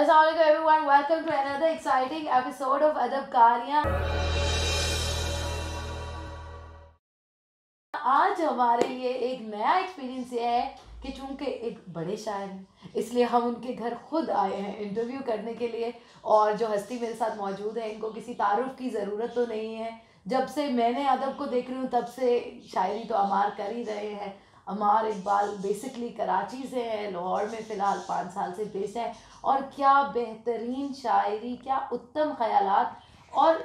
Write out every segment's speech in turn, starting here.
Assalamualaikum everyone, welcome to another exciting episode of Adab कारियाँ आज हमारे लिए एक नया एक्सपीरियंस ये है कि चूंकि एक बड़े शायर हैं इसलिए हम उनके घर खुद आए हैं इंटरव्यू करने के लिए और जो हस्ती मेरे साथ मौजूद है इनको किसी तारुफ की ज़रूरत तो नहीं है जब से मैंने अदब को देख रही हूँ तब से शायरी तो अमार कर ही रहे हैं अमार इकबाल बेसिकली कराची से है लाहौर में फ़िलहाल पाँच साल से बेस है और क्या बेहतरीन शायरी क्या उत्तम ख्याल और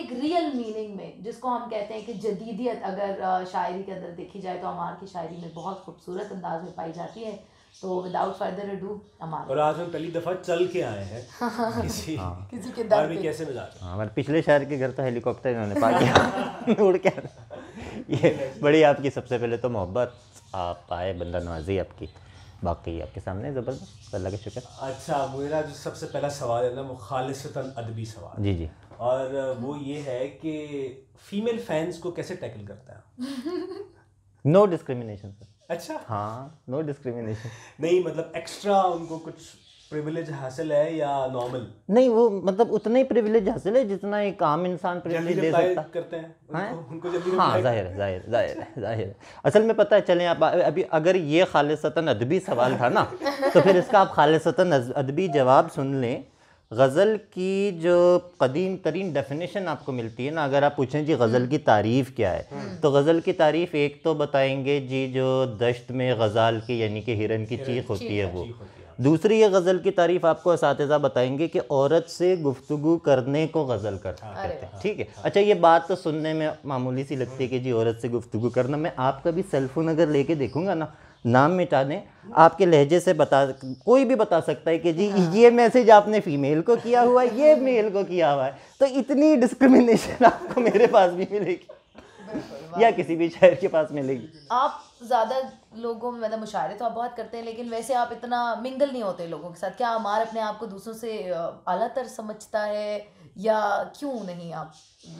एक रियल मीनिंग में जिसको हम कहते हैं कि जदीदियत अगर शायरी के अंदर देखी जाए तो अमार की शायरी में बहुत खूबसूरत अंदाज में पाई जाती है तो विदाउट फर्दर अडू अमार और आज हम पहली दफ़ा चल के आए हैं किसी हाँ। किसी के दर पे कैसे मिला हाँ, हमारे पिछले शहर के घर तो हेलीकॉप्टर उड़ के ये बड़ी आपकी सबसे पहले तो मोहब्बत आप आए बंदा नवाजी आपकी बाकी आपके सामने ज़बरदस्त अल्लाह के शुक्र अच्छा मेरा जो सबसे पहला सवाल है ना वो खालिशता अदबी सवाल जी जी और वो ये है कि फीमेल फैंस को कैसे टैकल करता है नो डिस्क्रिमिनेशन सर अच्छा हाँ नो डिस्क्रिमिनेशन नहीं मतलब एक्स्ट्रा उनको कुछ प्रिविलेज हासिल है या नॉर्मल नहीं वो मतलब उतना ही प्रिविलेज हासिल है जितना एक आम इंसान प्रिविलेज ले सकता करते हैं हाँ उनको जल्दी हाँ जाहिर है जाहिर जाहिर है जाहिर है असल में पता है चलें आप अभी अगर ये खालिसता अदबी सवाल था ना तो फिर इसका आप खालिसता अदबी जवाब सुन लें गज़ल की जो कदीम तरीन डेफिनेशन आपको मिलती है ना अगर आप पूछें जी गज़ल की तारीफ़ क्या है हम्म। तो गज़ल की तारीफ़ एक तो बताएंगे जी जो दश्त में गज़ाल की यानी कि हिरन की चीख होती है वो दूसरी ये गज़ल की तारीफ़ आपको इस बताएंगे कि औरत से गुफ्तु करने को गज़ल कर हाँ। करते हैं ठीक है अच्छा ये बात तो सुनने में मामूली सी लगती है कि जी औरत से गुफ्तु करना मैं आपका भी सेलफोन अगर लेके देखूंगा ना नाम मिटा दें आपके लहजे से बता कोई भी बता सकता है कि जी हाँ। ये मैसेज आपने फीमेल को किया हुआ है ये मेल को किया हुआ है तो इतनी डिस्क्रिमिनेशन आपको मेरे पास भी मिलेगी या किसी भी शहर के पास मिलेगी आप ज़्यादा लोगों में मतलब मुशायरे तो आप बहुत करते हैं लेकिन वैसे आप इतना मिंगल नहीं होते लोगों के साथ क्या अमार अपने आप को दूसरों से अला तर समझता है या क्यों नहीं आप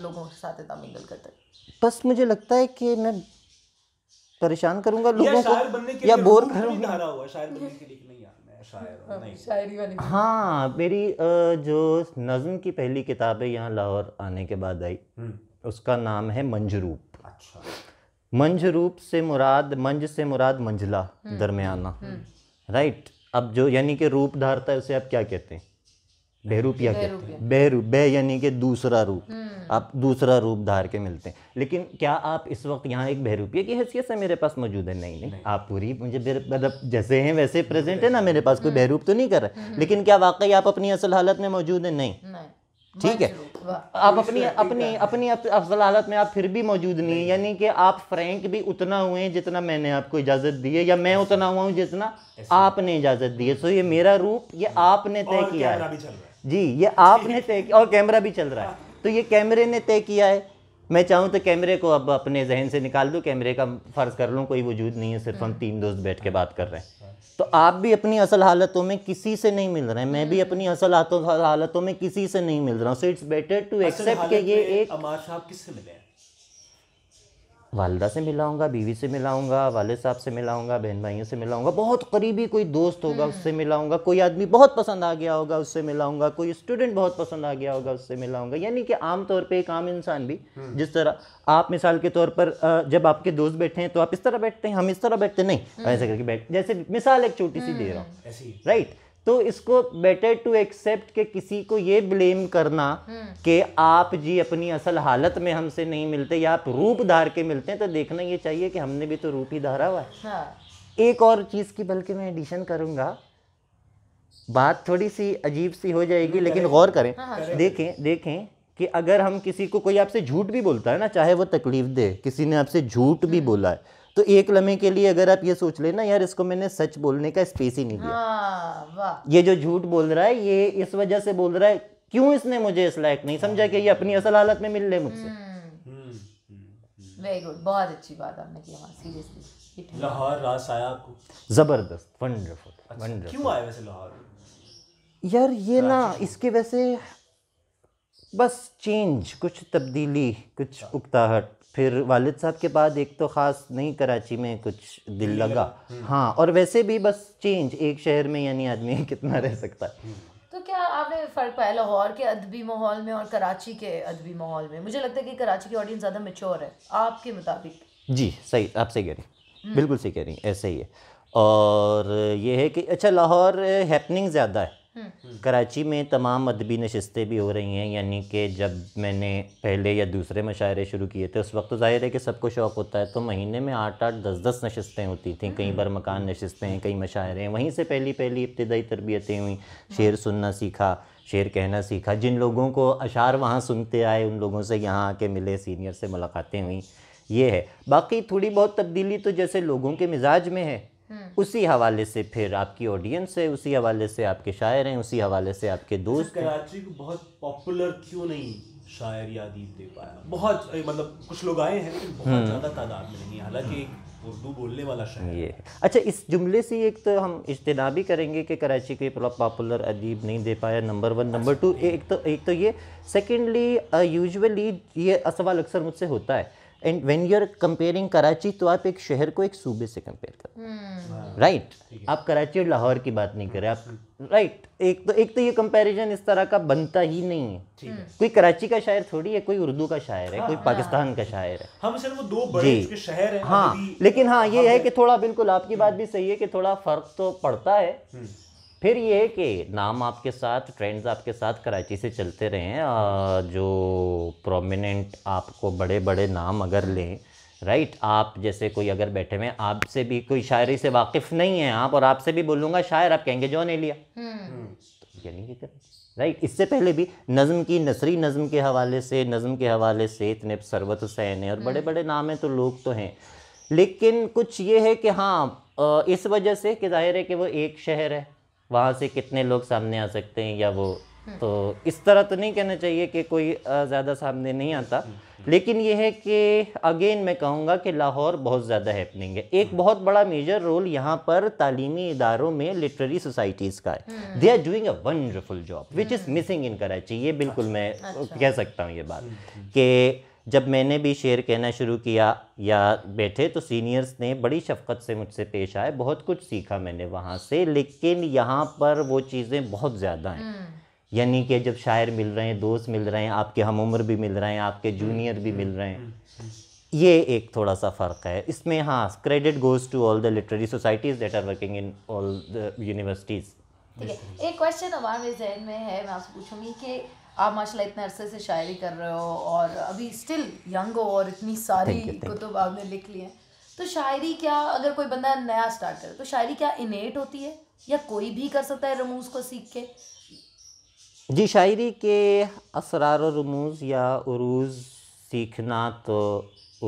लोगों के साथ इतना मिंगल करते बस मुझे लगता है कि मैं परेशान करूंगा लोगों को या बोर करूंगा हाँ मेरी जो नज़म की पहली किताब है यहाँ लाहौर आने के बाद आई हम्म। उसका नाम है मंजरूप अच्छा मंझ रूप से मुराद मंझ से मुराद मंझला हम्म। दरमियाना राइट हम्म। अब जो यानी कि रूप धारता है उसे आप क्या कहते हैं बहरूपिया कहते हैं बहरूप बह यानी कि दूसरा रूप हम्म। आप दूसरा रूप धार के मिलते हैं लेकिन क्या आप इस वक्त यहाँ एक बहरूपिया की हैसियत से मेरे पास मौजूद है नहीं नहीं, नहीं। आप पूरी मुझे मतलब जैसे हैं वैसे प्रेजेंट है ना मेरे पास कोई बहरूप तो नहीं कर रहा लेकिन क्या वाकई आप अपनी असल हालत में मौजूद है नहीं ठीक है आप अपनी अपनी अपनी अफजल हालत में आप फिर भी मौजूद नहीं है यानी कि आप फ्रैंक भी उतना हुए हैं जितना मैंने आपको इजाज़त दी है या मैं उतना हुआ हूँ जितना आपने इजाज़त दी है सो ये मेरा रूप ये हाँ। आपने तय किया है जी ये आपने तय किया और कैमरा भी चल रहा है हाँ। तो ये कैमरे ने तय किया है मैं चाहूँ तो कैमरे को अब अपने जहन से निकाल दूँ कैमरे का फ़र्ज़ कर लूँ कोई वजूद नहीं है सिर्फ हम हाँ। तीन दोस्त बैठ के बात कर रहे हैं अच्छा। तो आप भी अपनी असल हालतों में किसी से नहीं मिल रहे हैं मैं भी हम्म। अपनी असल हालतों में किसी से नहीं मिल रहा हूँ so it's better to accept के ये एक अमार साहब किससे मिले हैं वालदा से मिलाऊंगा बीवी से मिलाऊंगा वाले साहब से मिलाऊंगा बहन भाइयों से मिलाऊंगा बहुत करीबी कोई दोस्त होगा हम्म। उससे मिलाऊंगा कोई आदमी बहुत पसंद आ गया होगा उससे मिलाऊंगा कोई स्टूडेंट बहुत पसंद आ गया होगा उससे मिलाऊंगा यानी कि आमतौर पे एक आम इंसान भी हम्म। जिस तरह आप मिसाल के तौर पर जब आपके दोस्त बैठे हैं तो आप इस तरह बैठते हैं हम इस तरह बैठते नहीं हम्म। ऐसे करके बैठ जैसे मिसाल एक छोटी सी दे रहा हूँ राइट तो इसको बेटर टू एक्सेप्ट के किसी को ये ब्लेम करना हम्म। कि आप जी अपनी असल हालत में हमसे नहीं मिलते या आप रूप धार के मिलते हैं तो देखना ये चाहिए कि हमने भी तो रूप ही धारा हुआ है हाँ। एक और चीज़ की बल्कि मैं एडिशन करूँगा बात थोड़ी सी अजीब सी हो जाएगी हम्म, लेकिन गौर करें हाँ, हाँ, देखें देखें कि अगर हम किसी को कोई आपसे झूठ भी बोलता है ना चाहे वो तकलीफ दे किसी ने आपसे झूठ भी हम्म। बोला है तो एक लम्हे के लिए अगर आप ये सोच लेना यार इसको मैंने सच बोलने का स्पेस ही नहीं दिया हाँ, ये जो झूठ बोल रहा है ये इस वजह से बोल रहा है क्यों इसने मुझे इस लायक नहीं समझा कि ये अपनी असल हालत में मिल ले मुझसे हम्म। हम्म, हम्म, बहुत अच्छी बात आपने सीरियसली हाँ, तो लाहौर ज़बरदस्त अच्छा, यार ये ना इसके वैसे बस चेंज कुछ तब्दीली कुछ अच्छा। उकताहट फिर वालिद साहब के बाद एक तो ख़ास नहीं कराची में कुछ दिल लगा हम्म। हाँ और वैसे भी बस चेंज एक शहर में यानी आदमी कितना रह सकता है हम्म। तो क्या आपने फ़र्क पाया लाहौर के अदबी माहौल में और कराची के अदबी माहौल में मुझे लगता है कि कराची की ऑडियंस ज़्यादा मेच्योर है आपके मुताबिक जी सही आप सही कह रही हम्म। बिल्कुल सही कह रही ऐसे ही है और ये है कि अच्छा लाहौर हैपनिंग ज़्यादा है कराची में तमाम अदबी नशस्तें भी हो रही हैं यानी कि जब मैंने पहले या दूसरे मशारे शुरू किए थे उस वक्त तो ज़ाहिर है कि सबको शौक़ होता है तो महीने में आठ आठ दस दस नशस्तें होती थी कई हम्म। बार मकान नशस्तें कई हैं वहीं से पहली पहली इब्तदाई तरबियतें हुई शेर सुनना सीखा शेर कहना सीखा जिन लोगों को अशार वहाँ सुनते आए उन लोगों से यहाँ आके मिले सीनियर से मुलाकातें हुई ये है बाकी थोड़ी बहुत तब्दीली तो जैसे लोगों के मिजाज में है हम्म। उसी हवाले से फिर आपकी ऑडियंस है उसी हवाले से आपके शायर हैं उसी हवाले से आपके अच्छा, दोस्त कराची को बहुत पॉपुलर क्यों नहीं शायर या अदीब दे पाया बहुत मतलब कुछ लोग आए हैं लेकिन बहुत हम्म। ज़्यादा तादाद में नहीं हालांकि हम्म। उर्दू बोलने वाला शायर ये अच्छा इस जुमले से एक तो हम इज्तना भी करेंगे कि कराची के पॉपुलर अदीब नहीं दे पाया नंबर वन नंबर टू एक तो एक तो ये सेकेंडली यूजली ये सवाल अक्सर मुझसे होता है and when you are comparing Karachi तो आप एक शहर को एक सूबे से कंपेयर कर राइट आप कराची और लाहौर की बात नहीं कर रहे आप राइट right? एक तो एक तो ये कंपैरिजन इस तरह का बनता ही नहीं है कोई कराची का शायर थोड़ी है कोई उर्दू का शायर है हाँ। कोई पाकिस्तान का शायर है हम सिर्फ दो बड़े शहर हैं हाँ लेकिन हाँ ये है कि थोड़ा बिल्कुल आपकी बात भी सही है कि थोड़ा फर्क तो पड़ता है हम्म। फिर ये कि नाम आपके साथ ट्रेंड्स आपके साथ कराची से चलते रहें जो प्रोमिनेंट आपको बड़े बड़े नाम अगर लें राइट आप जैसे कोई अगर बैठे हुए आपसे भी कोई शायरी से वाकिफ नहीं है आप और आपसे भी बोलूँगा शायर आप कहेंगे नहीं लिया तो हम्म। यानी कि राइट इससे पहले भी नज़म की नसरी नज़म के हवाले से नज़म के हवाले से इतने सरवत हुसैन है और हम्म। बड़े बड़े नाम हैं तो लोग तो हैं लेकिन कुछ ये है कि हाँ इस वजह से कि जाहिर है कि वो एक शहर है वहाँ से कितने लोग सामने आ सकते हैं या वो तो इस तरह तो नहीं कहना चाहिए कि कोई ज़्यादा सामने नहीं आता लेकिन यह है कि अगेन मैं कहूँगा कि लाहौर बहुत ज़्यादा हैपनिंग है एक बहुत बड़ा मेजर रोल यहाँ पर तालीमी इदारों में लिटरेरी सोसाइटीज़ का है they are doing a wonderful job which is missing in Karachi ये बिल्कुल अच्छा। मैं अच्छा। कह सकता हूँ ये बात हम्म। कि जब मैंने भी शेर कहना शुरू किया या बैठे तो सीनियर्स ने बड़ी शफकत से मुझसे पेश आए बहुत कुछ सीखा मैंने वहाँ से लेकिन यहाँ पर वो चीज़ें बहुत ज़्यादा हैं हम्म। यानी कि जब शायर मिल रहे हैं दोस्त मिल रहे हैं आपके हम उम्र भी मिल रहे हैं आपके हम्म। जूनियर भी मिल रहे हैं हम्म। ये एक थोड़ा सा फ़र्क है इसमें हाँ credit goes to all the literary societies that are working in all the universities ठीक है एक क्वेश्चन हमारे जहन में है मैं आपसे पूछूंगी कि आप माशाल्लाह इतने अरसे से शायरी कर रहे हो और अभी स्टिल यंग हो और इतनी सारी कुतुब आपने लिख ली है तो शायरी क्या अगर कोई बंदा नया स्टार्ट करे तो शायरी क्या इनेट होती है या कोई भी कर सकता है रमूज को सीख के जी शायरी के असरार रमूज या उरूज सीखना तो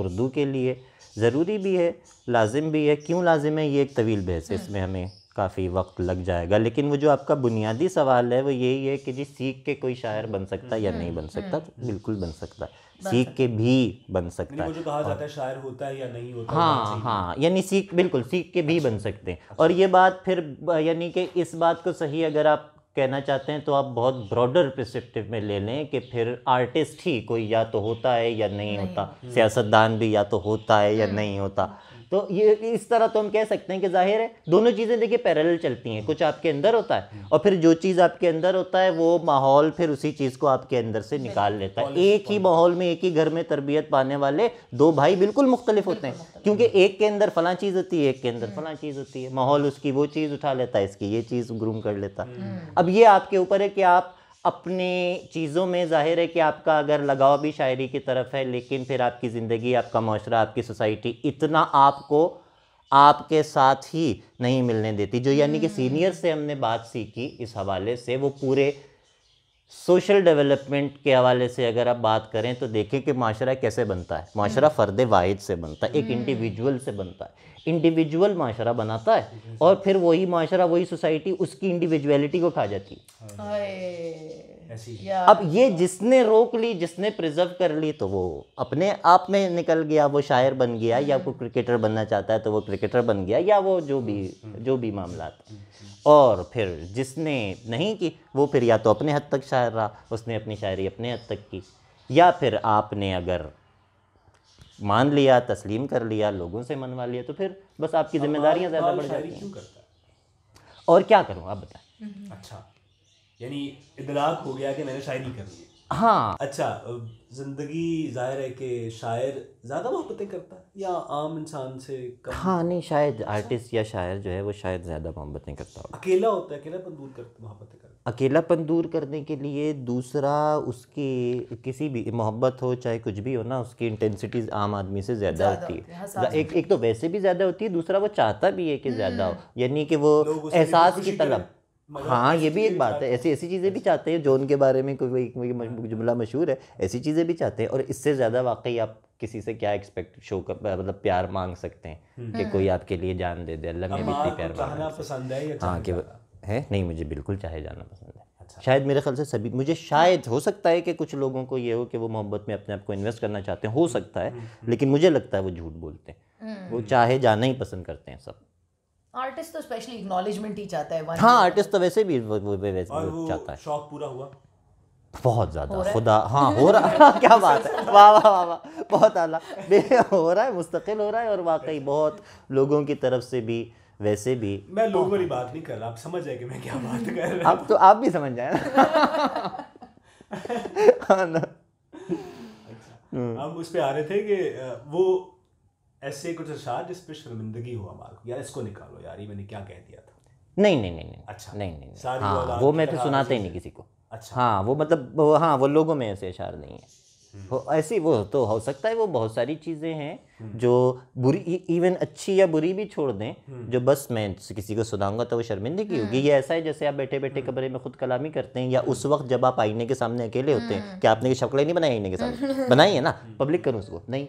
उर्दू के लिए ज़रूरी भी है लाजिम भी है क्यों लाजिम है ये एक तवील बहस है हम्म। इसमें हमें काफ़ी वक्त लग जाएगा लेकिन वो जो आपका बुनियादी सवाल है वो यही है कि जी सीख के कोई शायर बन सकता है या हम्म, नहीं बन हम्म। सकता तो बिल्कुल बन सकता है सीख के भी बन सकता है कहा जाता है शायर होता है या नहीं होता हाँ हाँ यानी सीख बिल्कुल सीख के भी अच्छा। बन सकते हैं अच्छा। और ये बात फिर यानी कि इस बात को सही अगर आप कहना चाहते हैं तो आप बहुत ब्रॉडर प्रस्पेक्टिव में ले लें कि फिर आर्टिस्ट ही कोई या तो होता है या नहीं, नहीं होता सियासतदान भी या तो होता है या हम्म। नहीं होता तो ये इस तरह तो हम कह सकते हैं कि जाहिर है दोनों चीज़ें देखिए पैरल चलती हैं कुछ आपके अंदर होता है हम्म। और फिर जो चीज़ आपके अंदर होता है वो माहौल फिर उसी चीज़ को आपके अंदर से निकाल लेता है एक ही माहौल में एक ही घर में तरबियत पाने वाले दो भाई बिल्कुल मुख्तलिफ होते हैं क्योंकि एक के अंदर फला चीज़ होती है एक के अंदर हम्म। फला चीज़ होती है माहौल उसकी वो चीज़ उठा लेता है इसकी ये चीज़ ग्रूम कर लेता हम्म। अब ये आपके ऊपर है कि आप अपने चीज़ों में जाहिर है कि आपका अगर लगाव भी शायरी की तरफ है लेकिन फिर आपकी ज़िंदगी आपका माशरा आपकी सोसाइटी इतना आपको आपके साथ ही नहीं मिलने देती जो यानी कि हम्म। सीनियर से हमने बात सीखी इस हवाले से वो पूरे सोशल डेवलपमेंट के हवाले से अगर आप बात करें तो देखें कि माशरा कैसे बनता है माशरा हम्म। फ़र्द वाहिद से बनता है एक हम्म। इंडिविजुअल से बनता है इंडिविजुअल माशरा बनाता है और फिर वही माशरा वही सोसाइटी उसकी इंडिविजुअलिटी को खा जाती है अब ये जिसने रोक ली जिसने प्रिजर्व कर ली तो वो अपने आप में निकल गया वो शायर बन गया या वो क्रिकेटर बनना चाहता है तो वो क्रिकेटर बन गया या वो जो भी जो भी मामला और फिर जिसने नहीं की वो फिर या तो अपने हद तक शायर रहा उसने अपनी शायरी अपने हद तक की या फिर आपने अगर मान लिया तस्लीम कर लिया लोगों से मनवा लिया तो फिर बस आपकी जिम्मेदारियाँ ज़्यादा बढ़ जाती हैं और क्या करूँ आप बताएं हम्म। अच्छा यानी इदराक हो गया कि मैंने शायरी कर ली हाँ अच्छा ज़िंदगी जाहिर है कि शायर ज़्यादा मोहब्बतें करता है या आम इंसान से कम हाँ नहीं शायद आर्टिस्ट या शायर जो है वो शायद ज़्यादा मोहब्बतें करता हो अकेला होता है अकेला पर दूर करता मोहब्बतें अकेलापन दूर करने के लिए दूसरा उसकी किसी भी मोहब्बत हो चाहे कुछ भी हो ना उसकी इंटेंसिटीज आम आदमी से ज़्यादा होती है हाँ एक एक तो वैसे भी ज़्यादा होती है दूसरा वो चाहता भी है कि हम्म। ज़्यादा हो यानी कि वो एहसास की तलब हाँ ये भी एक बात है ऐसी ऐसी चीज़ें भी चाहते हैं जो उनके बारे में कोई कोई जुमला मशहूर है ऐसी चीज़ें भी चाहते हैं और इससे ज़्यादा वाकई आप किसी से क्या एक्सपेक्ट शो कर मतलब प्यार मांग सकते हैं कि हम्म। कोई आपके लिए जान दे दे अल्लाह में भी इतनी प्यार मांग हाँ कि है नहीं मुझे बिल्कुल चाहे जाना पसंद है अच्छा। शायद मेरे ख्याल से सभी मुझे शायद हो सकता है कि कुछ लोगों को ये हो कि वो मोहब्बत में अपने आप को इन्वेस्ट करना चाहते हैं हो सकता है हम्म। लेकिन मुझे लगता है वो झूठ बोलते हैं हम्म। वो चाहे जाना ही पसंद करते हैं सब आर्टिस्ट तो स्पेशली एक्नॉलेजमेंट ही चाहता है हाँ आर्टिस्ट तो वैसे भी चाहता है शौक पूरा हुआ बहुत ज़्यादा खुदा हाँ हो रहा है क्या बात है वाह वाह वाह वाह बहुत आला हो रहा है मुस्तकिल हो रहा है और वाकई अच्छा। बहुत लोगों की तरफ से भी वैसे भी मैं लोगों वाली बात नहीं कर रहा आप समझ जाए कि मैं क्या बात कर रहा अब तो आप भी समझ जाए ना हाँ अच्छा, हम्म। हम उस पर आ रहे थे कि वो ऐसे कुछ अर्षा जिस पर शर्मिंदगी हुआ मार्ग यार इसको निकालो यार ये मैंने क्या कह दिया था नहीं नहीं नहीं नहीं अच्छा नहीं नहीं, नहीं हाँ वो मैं तो सुनाते ही नहीं किसी को अच्छा हाँ वो मतलब हाँ वो लोगों में ऐसे इशार नहीं है ऐसी वो तो हो सकता है वो बहुत सारी चीज़ें हैं जो बुरी इवन अच्छी या बुरी भी छोड़ दें जो बस मैं किसी को सुनाऊंगा तो वो शर्मिंदगी हम्म। होगी ये ऐसा है जैसे आप बैठे बैठे हम्म। कमरे में खुद कलामी करते हैं या उस हम्म। वक्त जब आप आईने के सामने अकेले होते हैं कि आपने शक्लें नहीं बनाई आईने के सामने बनाई है ना पब्लिक करूँ उसको नहीं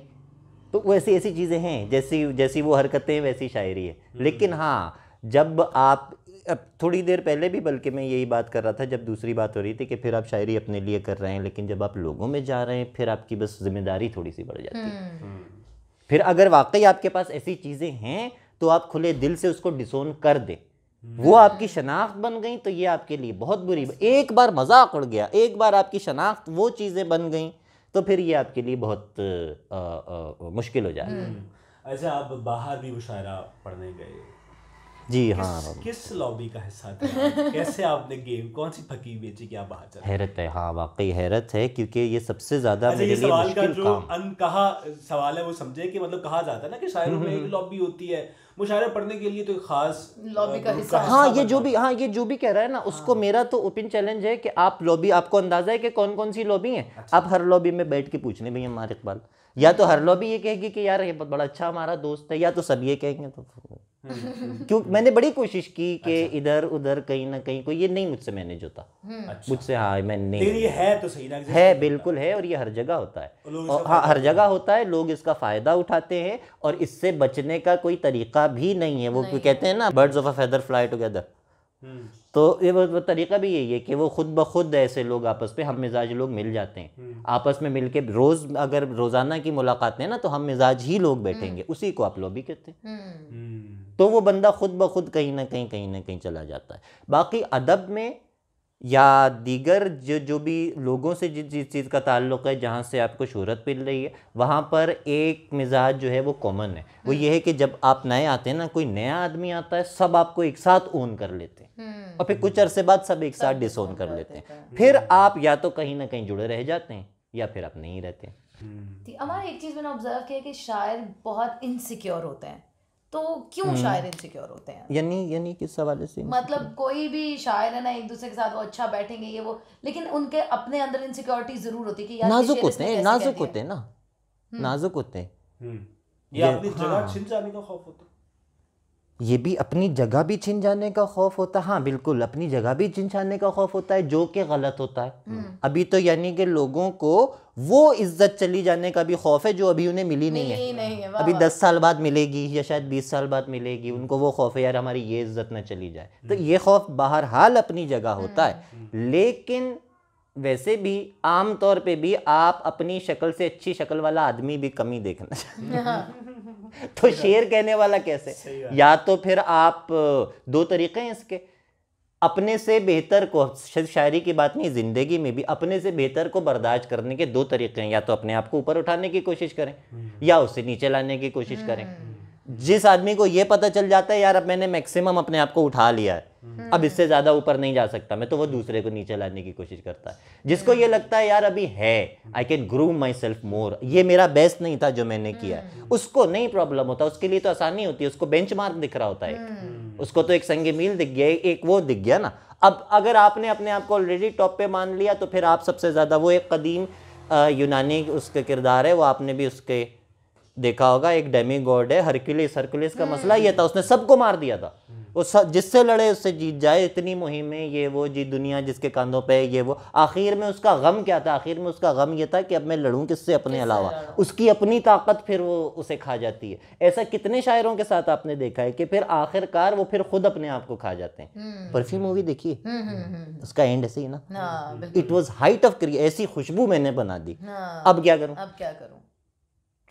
तो वैसी ऐसी चीज़ें हैं जैसी जैसी वो हरकतें वैसी शायरी है लेकिन हाँ जब आप अब थोड़ी देर पहले भी बल्कि मैं यही बात कर रहा था जब दूसरी बात हो रही थी कि फिर आप शायरी अपने लिए कर रहे हैं लेकिन जब आप लोगों में जा रहे हैं फिर आपकी बस जिम्मेदारी थोड़ी सी बढ़ जाती है हम्म। हम्म। फिर अगर वाकई आपके पास ऐसी चीज़ें हैं तो आप खुले दिल से उसको डिसोन कर दें वो हम्म। आपकी शनाख्त बन गई तो ये आपके लिए बहुत बुरी बा... एक बार मजाक उड़ गया एक बार आपकी शनाख्त वो चीज़ें बन गई तो फिर ये आपके लिए बहुत आ, आ, आ, मुश्किल हो जाए ऐसे अच्छा, आप बाहर भी मुशायरा पढ़ने गए जी किस, हाँ, हाँ किस लॉबी का हिस्सा था कैसे आपने गेम कौन सी फकी बेची क्या बात है हैरत है हाँ वाकई हैरत है क्योंकि ये सबसे ज्यादा अच्छा, मेरे लिए सवाल का जो अनकहा सवाल है वो समझे कि मतलब कहा जाता है ना कि शायरों में हम्म, एक हम्म। लॉबी होती है मुशायरा पढ़ने के लिए तो खास लॉबी का हिस्सा हाँ ये जो भी हाँ ये जो भी कह रहा है ना हाँ। उसको मेरा तो ओपन चैलेंज है कि आप लॉबी आपको अंदाजा है कि कौन कौन सी लॉबी है अच्छा। आप हर लॉबी में बैठ के पूछने भैया हमारे इकबाल या तो हर लॉबी ये कहेगी कि यार ये बहुत बड़ा अच्छा हमारा दोस्त है या तो सब ये कहेंगे तो क्यों मैंने बड़ी कोशिश की कि अच्छा। इधर उधर कहीं ना कहीं कोई ये नहीं मुझसे मैनेज होता हम्म। अच्छा। मुझसे हाँ मैं नहीं तेरी है तो सही ना है बिल्कुल है और ये हर जगह होता है और हाँ हर जगह होता है लोग इसका फ़ायदा उठाते हैं और इससे बचने का कोई तरीका भी नहीं है वो कहते हैं ना birds of a feather fly together तो ये वो तरीका भी यही है कि वो खुद ब खुद ऐसे लोग आपस पे हम मिजाज लोग मिल जाते हैं हम्म। आपस में मिलके रोज़ अगर रोज़ाना की मुलाकातें ना तो हम मिजाज ही लोग बैठेंगे हम्म। उसी को आप लोग भी कहते हैं तो वो बंदा ख़ुद ब खुद कहीं ना कहीं कहीं ना कहीं चला जाता है बाकी अदब में या दीगर जो जो भी लोगों से जिस जिस चीज़ का ताल्लुक है जहाँ से आपको शहरत मिल रही है वहाँ पर एक मिजाज जो है वो कॉमन है वो हम्म। ये है कि जब आप नए आते हैं ना कोई नया आदमी आता है सब आपको एक साथ ओन कर लेते हैं हम्म। और फिर कुछ अरसे बाद सब एक साथ डिसोन कर लेते हैं फिर हम्म। आप या तो कहीं ना कहीं जुड़े रह जाते हैं या फिर आप नहीं रहते हमारा एक चीज़ मैंने ऑब्जर्व किया कि शायर बहुत इनसिक्योर होते हैं तो क्यों हम्म। शायर इनसिक्योर होते हैं यानी यानी किस हवाले से मतलब कोई भी शायर है ना एक दूसरे के साथ वो अच्छा बैठेंगे ये वो लेकिन उनके अपने अंदर इनसिक्योरिटी जरूर होती है कि यार नाजुक होते हैं हम्म। नाजुक होते हैं ना नाजुक होते हैं ये अपनी जगह हाँ। छिन जाने का खौफ होता ये भी अपनी जगह भी छिन जाने का खौफ होता है हाँ बिल्कुल अपनी जगह भी छिन जाने का खौफ होता है जो कि गलत होता है हम्म। अभी तो यानी कि लोगों को वो इज्जत चली जाने का भी खौफ है जो अभी उन्हें मिली नहीं, नहीं है नहीं अभी दस साल बाद मिलेगी या शायद बीस साल बाद मिलेगी उनको वो खौफ है यार हमारी ये इज्जत ना चली जाए तो हम्म। ये खौफ बाहर हाल अपनी जगह हम्म। होता है लेकिन वैसे भी आम तौर पे भी आप अपनी शक्ल से अच्छी शक्ल वाला आदमी भी कमी देखना हाँ। तो शेर कहने वाला कैसे या तो फिर आप दो तरीके हैं इसके अपने से बेहतर को सिर्फ शायरी की बात नहीं ज़िंदगी में भी अपने से बेहतर को बर्दाश्त करने के दो तरीके हैं या तो अपने आप को ऊपर उठाने की कोशिश करें या उससे नीचे लाने की कोशिश करें हम्म। जिस आदमी को ये पता चल जाता है यार अब मैंने मैक्सिमम अपने आप को उठा लिया है हम्म। अब इससे ज़्यादा ऊपर नहीं जा सकता मैं तो वो दूसरे को नीचे लाने की कोशिश करता है जिसको ये लगता है यार अभी है I can Guru my self मोर ये मेरा बेस्ट नहीं था जो मैंने किया हम्म। उसको नहीं प्रॉब्लम होता उसके लिए तो आसानी होती है उसको बेंच दिख रहा होता है उसको तो एक संगी मील दिख गया एक वो दिख गया ना अब अगर आपने अपने आप को ऑलरेडी टॉप पे मान लिया तो फिर आप सबसे ज़्यादा वो एक कदीम यूनानी उसके किरदार है वो आपने भी उसके देखा होगा एक डेमी गॉड है हरक्यूलिस हरक्यूलिस का मसला हम्म, ये था हम्म। उसने सबको मार दिया था वो हम्म। सब जिससे लड़े उससे जीत जाए इतनी मुहिमें ये वो जीत दुनिया जिसके कंधों पे ये वो आखिर में उसका गम क्या था आखिर में उसका गम ये था कि अब मैं लड़ूं किससे अपने अलावा उसकी अपनी ताकत फिर वो उसे खा जाती है ऐसा कितने शायरों के साथ आपने देखा है कि फिर आखिरकार वो फिर खुद अपने आप को खा जाते हैं परफ्यूम मूवी देखिए उसका एंड ऐसे ही ना इट वॉज हाइट ऑफ क्रिए ऐसी खुशबू मैंने बना दी अब क्या करूँ अब क्या करूँ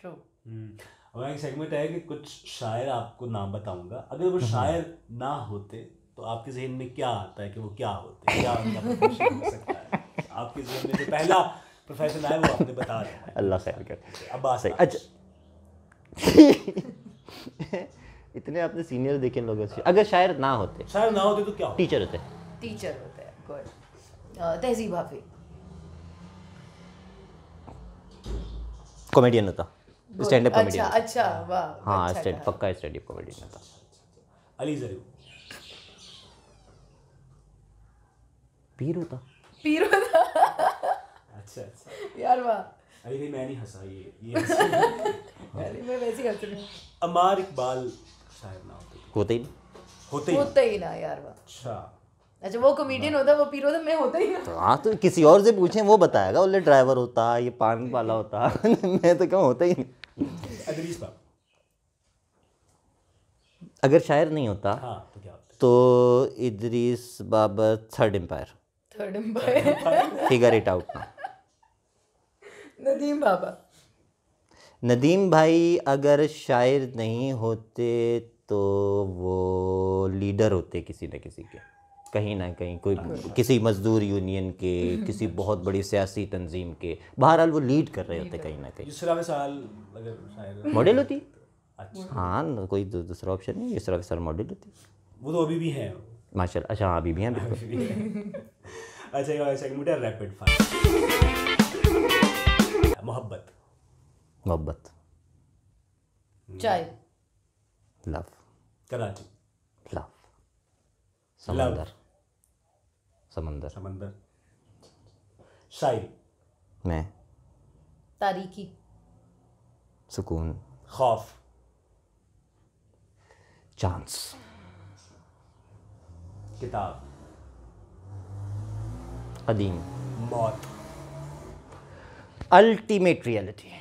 ट्रू हमारा हम्म। एक सेगमेंट है कि कुछ शायर आपको नाम बताऊंगा अगर वो हम्म। शायर ना होते तो आपके जहन में क्या आता है कि वो क्या होते क्या हो सकता है आपके जहन में जो पहला प्रोफेशन आया वो आपने बता दिया अल्लाह खैर कर अब्बास अच्छा इतने आपने सीनियर देखे लोगों से अगर शायर ना होते शायर ना होते तो क्या टीचर होते टीचर होते good uh, Tehzeeb Hafi comedian होता स्टैंड अप कॉमेडियन अच्छा अच्छा वाह हाँ स्टैंड अच्छा पक्का स्टैंड अप कॉमेडियन था अच्छा, अच्छा, अली जरू पीरू था पीरू था अच्छा अच्छा यार वाह अली नहीं मैं नहीं हंसा ये ये अली हाँ। मैं वैसे ही हंसती रही अमार इकबाल शायर ना होते ही होते ही होते ही ना यार वाह अच्छा अच्छा वो कॉमेडियन हाँ। होता वो पीर होता मैं होता ही तो हाँ तो किसी और से पूछें वो बताएगा बोले ड्राइवर होता ये पान वाला होता मैं तो क्यों होता ही नहीं अगर शायर नहीं होता हाँ, तो क्या तो Idrees Babar third umpire third umpire figure it out ना नदीम बाबा नदीम भाई अगर शायर नहीं होते तो वो लीडर होते किसी न किसी के कहीं ना कहीं कोई हाँ, हाँ। किसी मजदूर यूनियन के हम्म, हम्म, किसी हम्म। बहुत बड़ी सियासी तंजीम के बहरहाल वो लीड कर रहे होते कहीं ना कहीं मॉडल होती अच्छा। हाँ कोई दूसरा ऑप्शन नहीं इसरा साल मॉडल होती वो तो अभी भी है माशा अच्छा हाँ, अभी भी हैं बिल्कुल अच्छा है मोहब्बत मोहब्बत चाय लव कराची लव समंदर समंदर समंदर शायरी मैं तारीखी सुकून खौफ चांस किताब कदीम मौत अल्टीमेट रियलिटी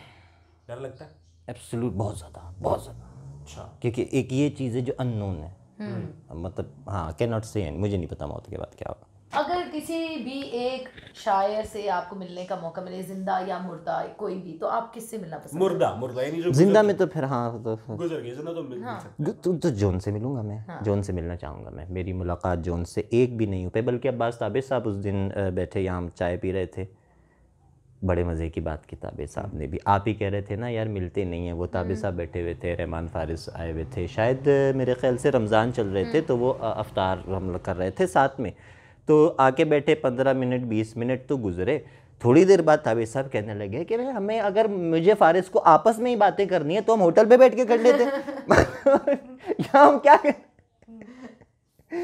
डर लगता है एब्सोल्यूट बहुत ज़्यादा बहुत ज़्यादा अच्छा क्योंकि एक ये चीज़ है जो अननोन है हम्म। मतलब हाँ कैन नॉट से मुझे नहीं पता मौत के बाद क्या होगा अगर किसी भी एक शायर से आपको मिलने का मौका मिले जिंदा या मुर्दा कोई भी तो आप किससे मिलना पसंद मुर्दा मुर्दा यानी जो जिंदा में तो फिर हाँ तो गुजर गए जिंदा तो मिल हाँ। तो, तो जोन से मिलूंगा मैं हाँ। जोन से मिलना चाहूँगा मैं मेरी मुलाकात जोन से एक भी नहीं हो पाई बल्कि अब्बास ताबे साहब उस दिन बैठे यहाँ चाय पी रहे थे बड़े मज़े की बात की ताबे साहब ने भी आप ही कह रहे थे ना यार मिलते नहीं हैं वो ताबे हम्म। साहब बैठे हुए थे रहमान फारिस आए हुए थे शायद मेरे ख्याल से रमज़ान चल रहे थे हम्म। तो वो अफ्तार हम कर रहे थे साथ में तो आके बैठे पंद्रह मिनट बीस मिनट तो गुजरे थोड़ी देर बाद ताबीर साहब कहने लगे कि भाई हमें अगर मुझे फारिस को आपस में ही बातें करनी है तो हम होटल पे बैठ के कर लेते या हम क्या कर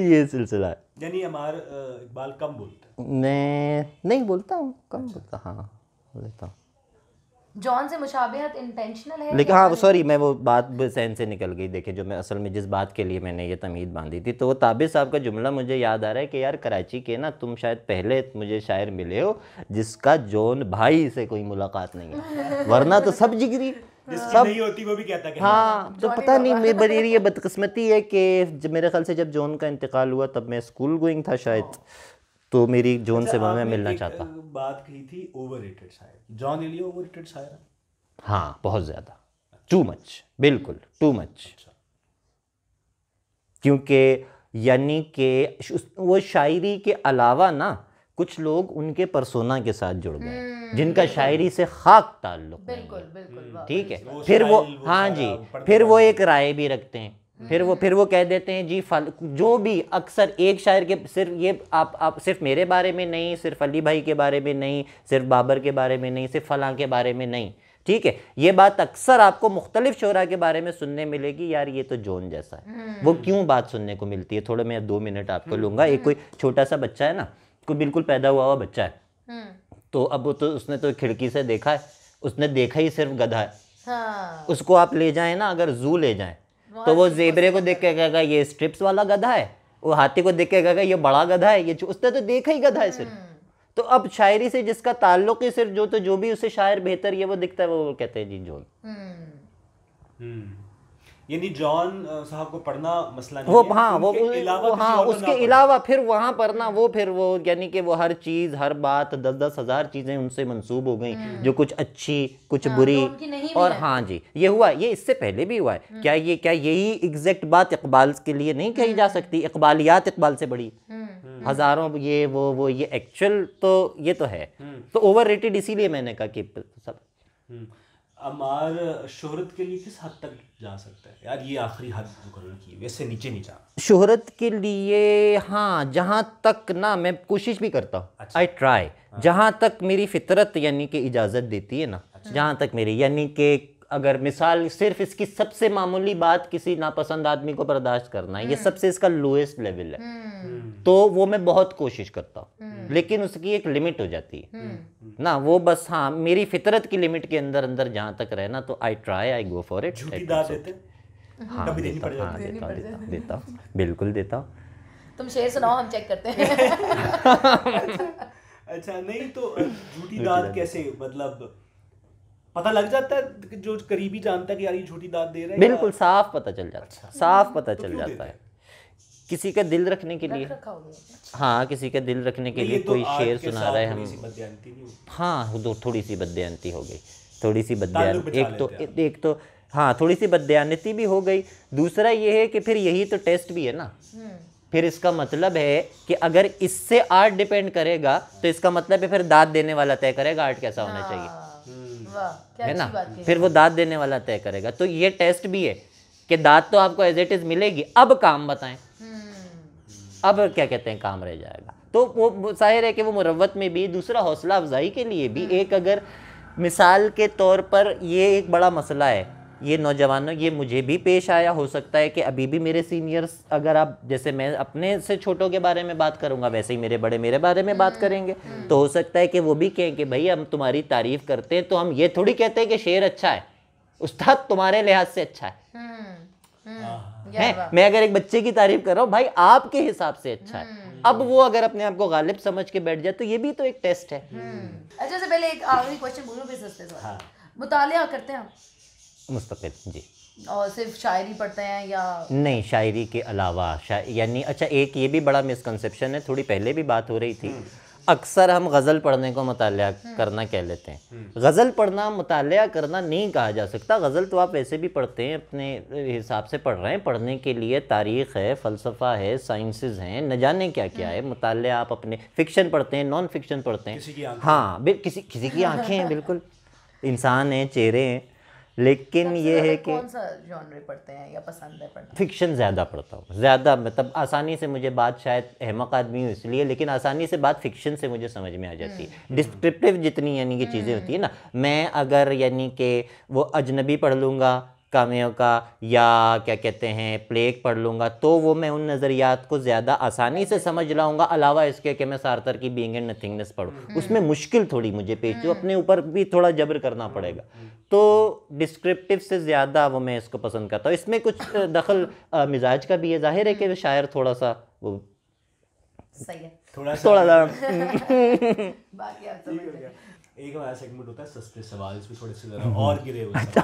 ये सिलसिला है यानी हमारे इकबाल कम बोलते नहीं नहीं बोलता हूँ कम अच्छा। बोलता हाँ बोलता हूँ जॉन से मुशाबहत इंटेंशनल है लेकिन हाँ सॉरी मैं वो बात सहन से निकल गई देखे जो मैं असल में जिस बात के लिए मैंने ये तमीद बांधी थी तो वो ताबिर साहब का जुमला मुझे याद आ रहा है कि यार कराची के ना तुम शायद पहले मुझे शायर मिले हो जिसका जॉन भाई से कोई मुलाकात नहीं है वरना तो सब जिगरी सब नहीं होती वो भी कहता है हाँ, हाँ तो पता तो नहीं मेरी बड़ी ये बदकस्मती है कि मेरे ख्याल से जब जॉन का इंतकाल हुआ तब मैं स्कूल गोइंग था शायद हाँ। तो मेरी जोन अच्छा, से मैं मिलना चाहता बात कही थी ओवररेटेड शायर जॉन एलिया ओवररेटेड शायर हाँ बहुत ज़्यादा टू मच बिल्कुल टू मच अच्छा। क्योंकि यानी के वो शायरी के अलावा ना कुछ लोग उनके परसोना के साथ जुड़ गए हम्म, जिनका शायरी से खाक ताल्लुक बिल्कुल बिल्कुल हम्म, ठीक तो है फिर वो हाँ जी फिर वो एक राय भी रखते हैं फिर वो फिर वो कह देते हैं जी फल जो भी अक्सर एक शायर के सिर्फ ये आप आप सिर्फ मेरे बारे में नहीं सिर्फ अली भाई के बारे में नहीं सिर्फ बाबर के बारे में नहीं सिर्फ फलां के बारे में नहीं ठीक है ये बात अक्सर आपको मुख्तलिफ शोरा के बारे में सुनने मिलेगी यार ये तो जोन जैसा है हम्म। वो क्यों बात सुनने को मिलती है थोड़ा मैं दो मिनट आपको हम्म। लूंगा एक हम्म। कोई छोटा सा बच्चा है ना कोई बिल्कुल पैदा हुआ हुआ बच्चा है तो अब वो तो उसने तो खिड़की से देखा है उसने देखा ही सिर्फ गधा है हाँ। उसको आप ले जाए ना अगर जू ले जाए तो वो जेबरे को देख के कहेगा ये स्ट्रिप्स वाला गधा है वो हाथी को देख के कहेगा ये बड़ा गधा है ये उसने तो देखा ही गधा है सिर्फ हम्म। तो अब शायरी से जिसका ताल्लुक ही सिर्फ जो तो जो भी उसे शायर बेहतर ये वो दिखता है वो कहते हैं जी जोन हम्म। हम्म। यानी जॉन साहब को पढ़ना मसला नहीं वो है। हाँ वो वो हाँ उसके अलावा फिर वहाँ पढ़ना वो फिर वो यानी कि वो हर चीज़ हर बात दस दस हज़ार चीज़ें उनसे मंसूब हो गई हम्म। जो कुछ अच्छी कुछ हाँ, बुरी तो और हाँ जी ये हुआ ये इससे पहले भी हुआ है हम्म। क्या ये क्या यही एग्जैक्ट बात इकबाल के लिए नहीं कही जा हम्म। सकती इकबालियात इकबाल से बड़ी हज़ारों ये वो वो ये एक्चुअल तो ये तो है तो ओवर इसीलिए मैंने कहा कि सब अमार शोहरत के लिए किस हद तक जा सकता है यार ये आखिरी हद मुकर की वैसे नीचे नहीं जा शोहरत के लिए हाँ जहाँ तक ना मैं कोशिश भी करता हूँ आई अच्छा। ट्राई हाँ। जहाँ तक मेरी फितरत यानी कि इजाज़त देती है ना अच्छा। जहाँ तक मेरी यानी कि अगर मिसाल सिर्फ इसकी सबसे मामूली बात किसी नापसंद आदमी को बर्दाश्त करना है ये हम्म। सबसे इसका लोएस्ट लेवल है हम्म। तो वो मैं बहुत कोशिश करता हूँ हम्म। लेकिन उसकी एक लिमिट हो जाती है ना वो बस हाँ मेरी फितरत की लिमिट के अंदर अंदर जहाँ तक रहना तो I try I go for it हाँ देता हाँ, देता देता देता बिल्कुल देता हूँ तुम शेर सुनाओ हम चेक करते हैं अच्छा नहीं तो झूठी दाद कैसे मतलब पता लग जाता है जो करीबी जानता है कि यार ये झूठी दाद दे रहे हैं बिल्कुल साफ पता चल जाता है अच्छा। साफ तो पता तो चल जाता है किसी का दिल रखने के लिए हाँ किसी का दिल रखने के लिए तो कोई शेर सुना रहा है हम हाँ तो थोड़ी सी बदयांती हो गई थोड़ी सी बदयान एक तो एक तो हाँ थोड़ी सी बदयानती भी हो गई दूसरा ये है कि फिर यही तो टेस्ट भी है ना हम्म। फिर इसका मतलब है कि अगर इससे आर्ट डिपेंड करेगा तो इसका मतलब है फिर दाद देने वाला तय करेगा आर्ट कैसा होना हाँ। चाहिए है ना फिर वो दांत देने वाला तय करेगा तो ये टेस्ट भी है कि दांत तो आपको एज इट इज मिलेगी अब काम बताएं हम्म। अब क्या कहते हैं काम रह जाएगा तो वो जाहिर है कि वो मुरवत में भी दूसरा हौसला अफजाई के लिए भी हम्म। एक अगर मिसाल के तौर पर ये एक बड़ा मसला है ये नौजवानों ये मुझे भी पेश आया हो सकता है कि अभी भी मेरे सीनियर्स अगर आप जैसे मैं अपने से छोटों के बारे में बात करूंगा वैसे ही मेरे बड़े मेरे बारे में बात हम्म, करेंगे हम्म। तो हो सकता है कि वो भी कहें कि भाई हम तुम्हारी तारीफ करते हैं तो हम ये थोड़ी कहते हैं कि शेर अच्छा है उस्ताद तुम्हारे लिहाज से अच्छा है हम्म, हाँ, हाँ। हैं मैं अगर एक बच्चे की तारीफ कर रहा हूँ भाई आपके हिसाब से अच्छा है अब वो अगर अपने आप को गालिब समझ के बैठ जाए तो ये भी तो एक टेस्ट है अच्छा से पहले एक आखिरी क्वेश्चन हाँ। मुताल करते हैं मुस्तकिल जी और सिर्फ शायरी पढ़ते हैं या नहीं शायरी के अलावा शा... यानी अच्छा एक ये भी बड़ा मिसकनसप्शन है थोड़ी पहले भी बात हो रही थी हम्म। अक्सर हम गज़ल पढ़ने को मुताल हम्म। करना कह लेते हैं हम्म। गज़ल पढ़ना मुताल करना नहीं कहा जा सकता गज़ल तो आप ऐसे भी पढ़ते हैं अपने हिसाब से पढ़ रहे हैं पढ़ने के लिए तारीख़ है फ़लसफ़ा है साइंसेज हैं न जाने क्या क्या है मुताल आप अपने फ़िक्शन पढ़ते हैं नॉन फिक्शन पढ़ते हैं हाँ किसी किसी की आँखें हैं बिल्कुल इंसान हैं चेहरे हैं लेकिन ये है कि कौन सा जॉनरे पढ़ते हैं या पसंद है पढ़ना फिक्शन ज़्यादा पढ़ता हूँ ज़्यादा मतलब आसानी से मुझे बात शायद अहमक आदमी हूँ इसलिए लेकिन आसानी से बात फिक्शन से मुझे समझ में आ जाती है डिस्क्रिप्टिव हम्म। जितनी यानी कि चीज़ें होती है ना हम्म। मैं अगर यानी कि वो अजनबी पढ़ लूँगा कामियों का या क्या कहते हैं प्लेग पढ़ लूँगा तो वो मैं उन नज़रियात को ज़्यादा आसानी से समझ लाऊँगा अलावा इसके कि मैं सार्थर की बींग एंड नथिंगनेस पढ़ूँ उसमें मुश्किल थोड़ी मुझे पेश जो हम्म। अपने ऊपर भी थोड़ा जबर करना पड़ेगा तो डिस्क्रिप्टिव से ज़्यादा वो मैं इसको पसंद करता हूँ इसमें कुछ दखल मिजाज का भी है जाहिर है कि शायर थोड़ा सा वो सही है थोड़ा सा अच्छा,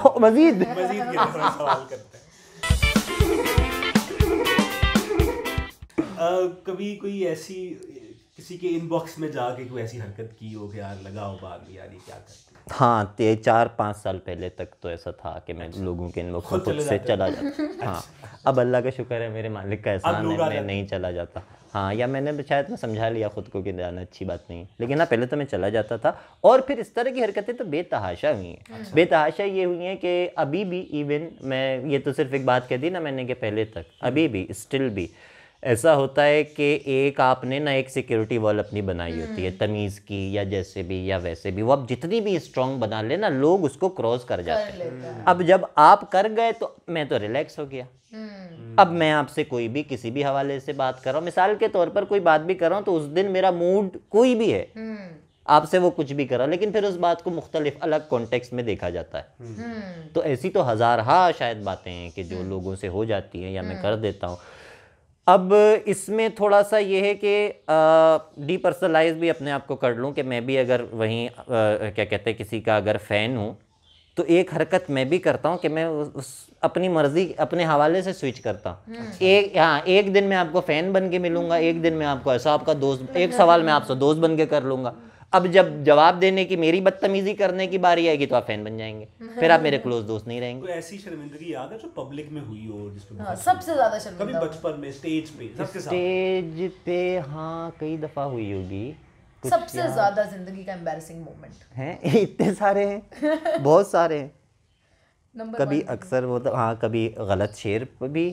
कभी कोई ऐसी किसी के इनबॉक्स में जाके कोई ऐसी हरकत की हो कि यार लगाओ हो बाद में यार ये क्या कर हाँ ते चार पाँच साल पहले तक तो ऐसा था कि मैं अच्छा। लोगों के इन लोगों खुद से चला जाता हाँ अच्छा। अब अल्लाह का शुक्र है मेरे मालिक का एहसान है मैं नहीं चला जाता हाँ या मैंने शायद मैं समझा लिया ख़ुद को कि जाना अच्छी बात नहीं लेकिन हाँ पहले तो मैं चला जाता था और फिर इस तरह की हरकतें तो बेतहाशा हुई हैं अच्छा। बेतहाशा ये हुई हैं कि अभी भी इवन मैं ये तो सिर्फ एक बात कह दी ना मैंने कि पहले तक हम्म। अभी भी स्टिल भी ऐसा होता है कि एक आपने ना एक सिक्योरिटी वॉल अपनी बनाई होती है हम्म। तमीज़ की या जैसे भी या वैसे भी वो आप जितनी भी स्ट्रांग बना ले ना लोग उसको क्रॉस कर जाते हैं अब जब आप कर गए तो मैं तो रिलैक्स हो गया हम्म। अब मैं आपसे कोई भी किसी भी हवाले से बात कर रहा हूँ मिसाल के तौर पर कोई बात भी कर रहा हूँ तो उस दिन मेरा मूड कोई भी है हम्म। आपसे वो कुछ भी करा लेकिन फिर उस बात को मुख्तलिफ अलग कॉन्टेक्स्ट में देखा जाता है तो ऐसी तो हज़ार हाँ, शायद बातें हैं कि जो लोगों से हो जाती हैं या मैं कर देता हूँ अब इसमें थोड़ा सा ये है कि डीपर्सनलाइज भी अपने आप को कर लूँ कि मैं भी अगर वहीं क्या कहते हैं किसी का अगर फ़ैन हूँ तो एक हरकत मैं भी करता हूँ कि मैं उस अपनी मर्जी अपने हवाले से स्विच करता हूँ हम्म। एक हाँ एक दिन मैं आपको फ़ैन बन के मिलूँगा एक दिन मैं आपको ऐसा आपका दोस्त एक सवाल मैं आपसे दोस्त बन के कर लूँगा अब जब जवाब देने की मेरी बदतमीजी करने की बारी आएगी तो आप फैन बन जाएंगे फिर आप मेरे क्लोज दोस्त नहीं रहेंगे ऐसी शर्मिंदगी याद है जो पब्लिक में हुई हो हाँ, सबसे ज्यादा कभी बचपन में स्टेज पे सबके स्टेज पे हाँ कई दफा हुई होगी सबसे ज्यादा जिंदगी का एम्बेसिंग मोमेंट है इतने सारे हैं बहुत सारे हैं कभी अक्सर वो तो हाँ कभी गलत शेर भी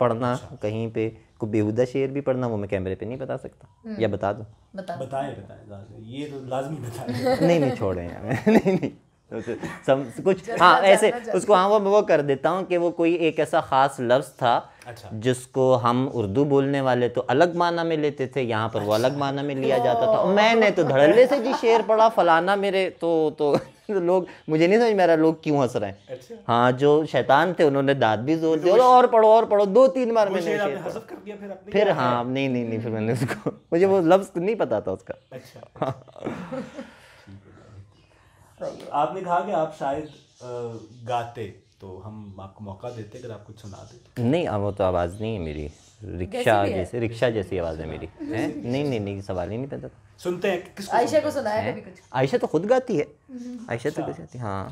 पढ़ना अच्छा। कहीं पे को बेहुदा शेर भी पढ़ना वो मैं कैमरे पे नहीं बता सकता हम्म। या बता दूँ बताए बताए ये तो लाजमी बताए नहीं नहीं छोड़े नहीं नहीं तो तो सम कुछ हाँ ऐसे उसको हाँ वो वो कर देता हूँ कि वो कोई एक ऐसा ख़ास लफ्ज़ था अच्छा। जिसको हम उर्दू बोलने वाले तो अलग माना में लेते थे यहाँ पर अच्छा। वो अलग अच्छा। माना में लिया जाता था तो मैंने तो धड़ल्ले से जी शेर पढ़ा फलाना मेरे तो तो तो लोग मुझे नहीं समझ मेरा लोग क्यों हंस रहे हैं अच्छा। हाँ जो शैतान थे उन्होंने दाद भी जोर तो दिया और, पढ़ो और पढ़ो दो तीन बार मैंने फिर फिर हाँ नहीं नहीं नहीं फिर मैंने उसको मुझे वो लफ्ज तो नहीं पता था उसका अच्छा। आपने कहा कि आप शायद गाते तो हम आपको मौका देते अगर आप कुछ सुना देते तो। नहीं अब वो तो आवाज़ नहीं है मेरी रिक्शा जैसे रिक्शा जैसी आवाज़ है मेरी है नहीं नहीं नहीं सवाल ही नहीं पता था सुनते हैं किसको आयशा को सुनाया कभी कुछ आयशा तो खुद गाती है हम्म। आयशा तो अच्छा। गाती है हाँ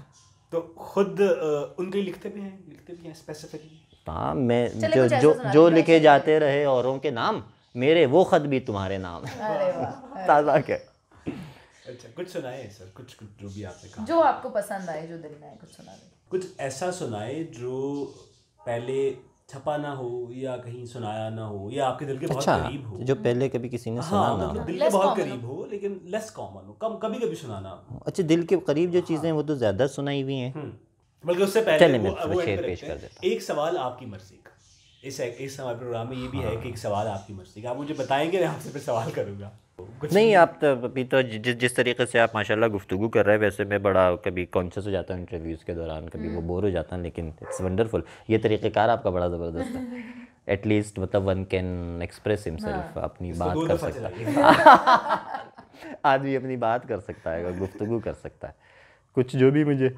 तो खुद उनके लिखते भी हैं लिखते भी हैं स्पेसिफिकली हाँ मैं जो जो जो लिखे जाते रहे औरों के नाम मेरे वो खत भी तुम्हारे नाम ताज़ा क्या अच्छा कुछ सुनाए सर कुछ कुछ जो भी आपने कहा जो आपको पसंद आए जो दिल में आए कुछ सुना दे कुछ ऐसा सुनाए जो पहले छपा ना हो या कहीं सुनाया ना हो या आपके दिल के अच्छा, बहुत करीब हो जो पहले कभी किसी ने हाँ, सुना हाँ, ना मतलब दिल के बहुत करीब हो लेकिन लेस कॉमन हो कम कभी कभी सुनाना हो अच्छा दिल के करीब जो हाँ। चीज़ें वो तो ज़्यादा सुनाई हुई हैं हम्म, बल्कि उससे पहले वो, वो पेश कर देता एक सवाल आपकी मर्जी का इस इस हमारे प्रोग्राम में ये भी है हाँ। कि एक सवाल आपकी मर्जी का आप मुझे बताएंगे मैं आपसे फिर सवाल करूँगा नहीं आप तो अभी तो जिस जिस तरीके से आप माशाल्लाह गुफ्तु कर रहे हैं वैसे मैं बड़ा कभी कॉन्शियस हो जाता हूँ इंटरव्यूज़ के दौरान कभी वो बोर हम्म। हो जाता हूँ लेकिन इट्स वंडरफुल ये तरीक़ेकार आपका बड़ा ज़बरदस्त है एटलीस्ट मतलब वन कैन एक्सप्रेस हिमसेल्फ अपनी बात कर सकता है आदमी अपनी बात कर सकता है गुफ्तु कर सकता है कुछ जो भी मुझे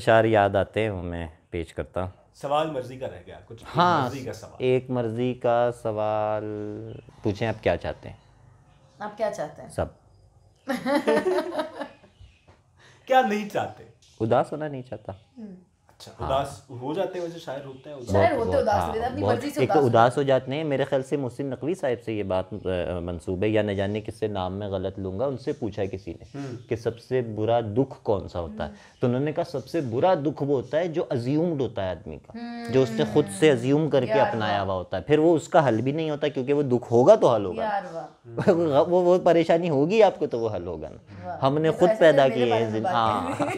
अशार याद आते हैं वो मैं पेश करता हूँ सवाल मर्जी का रह गया कुछ हाँ मर्जी का सवाल एक मर्जी का सवाल पूछें आप क्या चाहते हैं आप क्या चाहते हैं सब क्या नहीं चाहते उदास होना नहीं चाहता हम्म। अच्छा। हाँ। उदास हो जाते हैं हाँ, तो उदास हो जाते हैं मेरे ख्याल से मुहसिन नकवी साहब से ये बात मंसूब है या न जाने किससे नाम में गलत लूंगा उनसे पूछा किसी ने हम्म। कि सबसे बुरा दुख कौन सा होता है तो उन्होंने कहा सबसे बुरा दुख वो होता है जो अज्यूम्ड होता है आदमी का जो उसने खुद से हम्म। अज्यूम करके अपनाया हुआ होता है फिर वो उसका हल भी नहीं होता क्योंकि वो दुख होगा तो हल होगा वो वो परेशानी होगी आपको तो वो हल होगा ना तो हाँ, हमने खुद पैदा किए हैं हाँ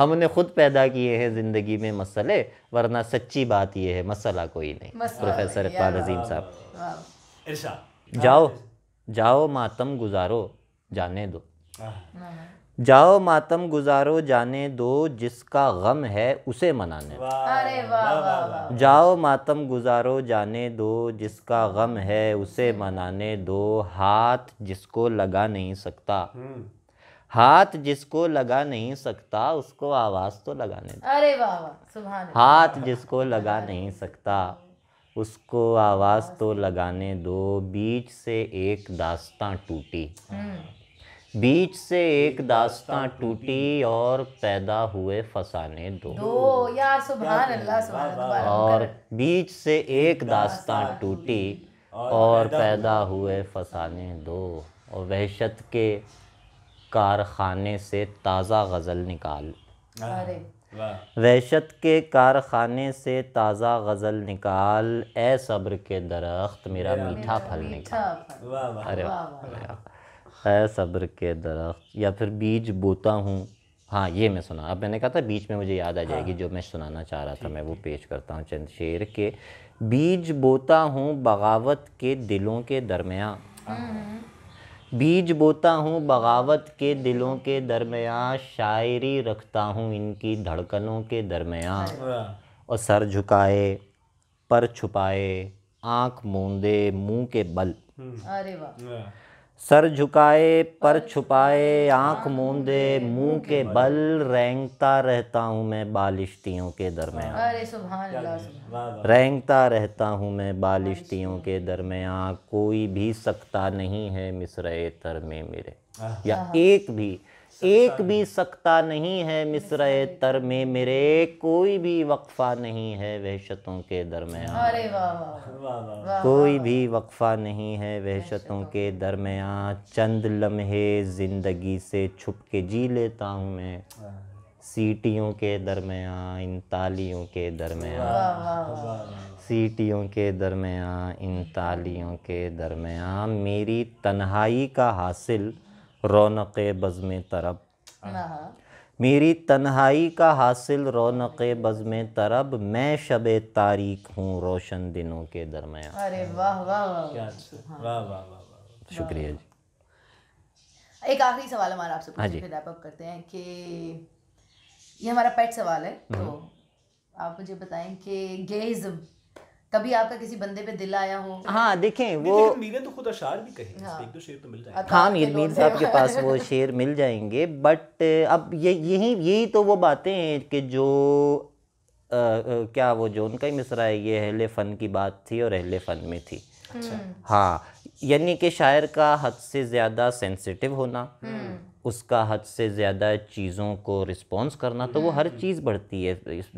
हमने खुद पैदा किए हैं ज़िंदगी में मसल है वरना सच्ची बात यह है मसला कोई नहीं प्रोफेसर इकबाल अजीम साहब जाओ जाओ मातम गुजारो जाने दो हाँ। हाँ। जाओ मातम गुजारो जाने दो जिसका गम है उसे मनाने दो जाओ मातम गुजारो जाने दो जिसका गम है उसे मनाने दो हाथ जिसको लगा नहीं सकता हम्म। हाथ जिसको लगा नहीं सकता उसको आवाज तो लगाने दो अरे वाह हाथ जिसको लगा नहीं सकता उसको आवाज तो लगाने दो बीच से एक दास्तां टूटी हम्म। बीच से एक दास्तां टूटी और पैदा हुए फसाने दो, दो यार सुभान अल्लाह सुभान और बीच से एक दास्तां टूटी और पैदा हुए फसाने दो और वहशत के कारखाने से ताज़ा गज़ल निकाल वहशत के कारखाने से ताज़ा गज़ल निकाल ए सब्र के दरख्त मेरा मीठा फल निकाल अरे सब्र के दरख्त या फिर बीज बोता हूँ हाँ ये मैं सुना अब मैंने कहा था बीच में मुझे याद आ हाँ। जाएगी जो मैं सुनाना चाह रहा था मैं वो पेश करता हूँ चंद शेर के बीज बोता हूँ बगावत के दिलों के दरमिया हाँ, हाँ। हम्म, बीज बोता हूँ बगावत के दिलों के दरमियाँ शायरी रखता हूँ इनकी धड़कनों के दरमियाँ और सर झुकाए पर छुपाए आँख मूंदे मुंह के बल हम्म। अरे वाह सर झुकाए पर छुपाए आंख मूंदे मुंह के बल रेंगता रहता हूँ मैं बालिश्तियों के दरमियान रेंगता रहता हूँ मैं बालिश्तियों के दरमियान कोई भी सकता नहीं है मिसरे तर में मेरे या एक भी एक भी सकता नहीं है मिसर तर में मेरे कोई भी वक्फा नहीं है वहशतों के दरमियान कोई भी वक्फा नहीं है वहशतों के दरमियान चंद लम्हे ज़िंदगी से छुप के जी लेता हूँ मैं सीटियों के दरमियान इन तालियों के दरमियान सीटियों के दरमियान इन तालियों के दरमियान मेरी तन्हाई का हासिल रौनक बज़म तरब हाँ। मेरी तन्हाई का हासिल रौनक बज़म तरब मैं शब तारीख हूँ रोशन दिनों के दरमियान अरे वाह वाह वाह हाँ। शुक्रिया जी एक आखिरी सवाल हमारा आपसे पूछ हाँ जी फिर अप करते हैं कि ये हमारा पेट सवाल है हम्म। तो आप मुझे बताएं कि गेज़ कभी आपका किसी बंदे पे दिल आया हो हाँ देखें वो मीरे तो खुद अशार भी कहे हाँ, एक दो शेर तो मिल जाएंगे हाँ मीर मीर साहब के पास वो शेर मिल जाएंगे बट अब ये यही यही तो वो बातें हैं कि जो आ, आ, क्या वो जो उनका ही मिसरा है ये अहले फ़न की बात थी और अहले फ़न में थी अच्छा हाँ यानी कि शायर का हद से ज़्यादा सेंसिटिव होना हम्म। उसका हद से ज़्यादा चीज़ों को रिस्पॉन्स करना तो वो हर हम्म। चीज़ बढ़ती है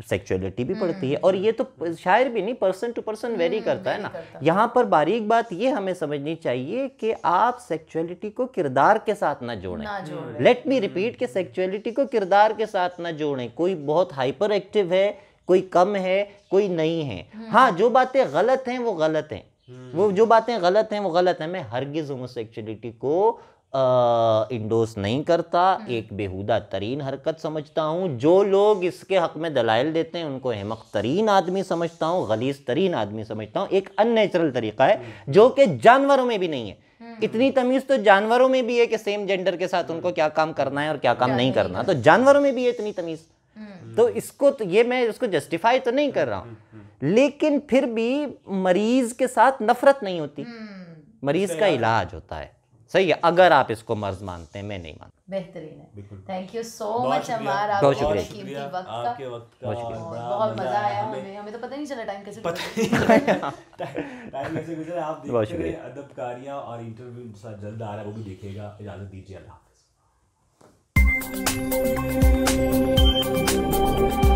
सेक्चुअलिटी भी बढ़ती है हम्म। और ये तो शायर भी नहीं पर्सन टू पर्सन वेरी करता है ना यहाँ पर बारीक बात ये हमें समझनी चाहिए कि आप सेक्चुअलिटी को किरदार के साथ ना जोड़ें लेट मी रिपीट कि सेक्चुअलिटी को किरदार के साथ ना जोड़ें कोई बहुत हाइपर एक्टिव है कोई कम है कोई नहीं है हम्म। हाँ जो बातें गलत हैं वो गलत हैं वो जो बातें गलत हैं वो गलत हैं मैं हरगिज़ होमोसेक्चुअलिटी को इंडोस नहीं करता हम्म। एक बेहुदा तरीन हरकत समझता हूँ जो लोग इसके हक़ में दलाइल देते हैं उनको हेमक तरीन आदमी समझता हूँ गलीस तरीन आदमी समझता हूँ एक अननेचुरल तरीका है हम्म। जो कि जानवरों में भी नहीं है हम्म। इतनी तमीज़ तो जानवरों में भी है कि सेम जेंडर के साथ उनको क्या काम करना है और क्या काम नहीं करना तो जानवरों में भी है इतनी तमीज़ तो इसको तो ये मैं इसको जस्टिफाई तो नहीं कर रहा हूँ लेकिन फिर भी मरीज़ के साथ नफरत नहीं होती मरीज़ का इलाज होता है सही है अगर आप इसको मर्ज मानते हैं मैं नहीं मानता बेहतरीन है thank you so much Ammar बहुत शुक्रिया आपके वक्त का बहुत मजा आया हमें हमें तो पता नहीं चला टाइम कैसे पता नहीं टाइम कैसे गुजरा आप देख बहुत शुक्रिया अदबकारियां और इंटरव्यू जल्द आ रहा है वो भी देखिएगा इजाजत दीजिए अल्लाह हाफिज़